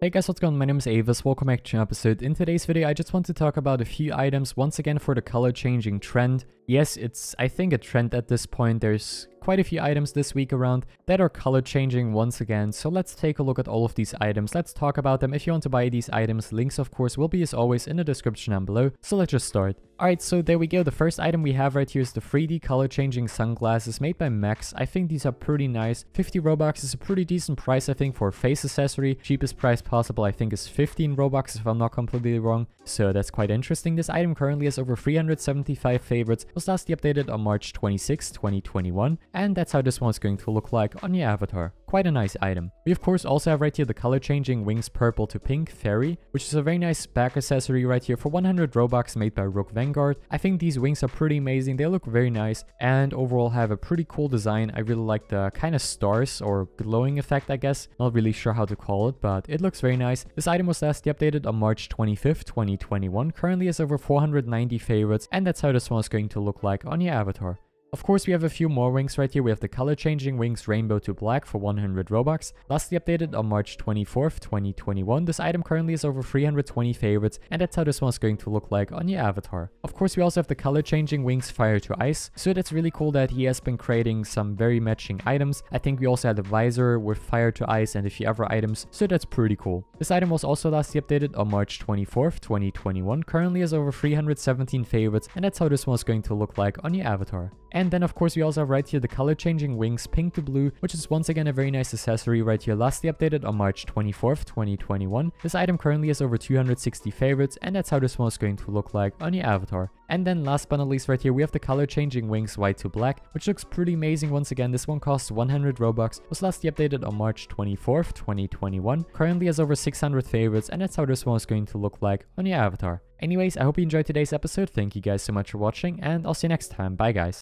Hey guys, what's going on? My name is Avis, welcome back to an episode. In today's video, I just want to talk about a few items once again for the color changing trend. Yes, it's I think a trend at this point. There's quite a few items this week around that are color changing once again. So let's take a look at all of these items. Let's talk about them. If you want to buy these items, links of course will be as always in the description down below. So let's just start. Alright, so there we go. The first item we have right here is the 3D color changing sunglasses made by Max. I think these are pretty nice. 50 Robux is a pretty decent price, I think, for a face accessory. Cheapest price possible, I think, is 15 Robux, if I'm not completely wrong. So that's quite interesting. This item currently has over 375 favorites. It was lastly updated on March 26, 2021. And that's how this one is going to look like on your avatar. Quite a nice item. We of course also have right here the color changing wings purple to pink fairy, which is a very nice back accessory right here for 100 Robux made by Rook Vanguard. I think these wings are pretty amazing. They look very nice and overall have a pretty cool design. I really like the kind of stars or glowing effect, I guess. Not really sure how to call it, but it looks very nice. This item was last updated on March 25th, 2021. Currently has over 490 favorites and that's how this one is going to look like on your avatar. Of course, we have a few more wings right here. We have the color changing wings rainbow to black for 100 Robux. Lastly updated on March 24th, 2021. This item currently is over 320 favorites and that's how this one's going to look like on your avatar. Of course, we also have the color changing wings fire to ice. So that's really cool that he has been creating some very matching items. I think we also had a visor with fire to ice and a few other items. So that's pretty cool. This item was also lastly updated on March 24th, 2021. Currently is over 317 favorites and that's how this one's going to look like on your avatar. And then of course we also have right here the color changing wings pink to blue, which is once again a very nice accessory right here lastly updated on March 24th, 2021. This item currently has over 260 favorites and that's how this one is going to look like on your avatar. And then last but not least right here we have the color changing wings white to black, which looks pretty amazing once again. This one costs 100 Robux, was lastly updated on March 24th, 2021. Currently has over 600 favorites and that's how this one is going to look like on your avatar. Anyways, I hope you enjoyed today's episode, thank you guys so much for watching, and I'll see you next time, bye guys.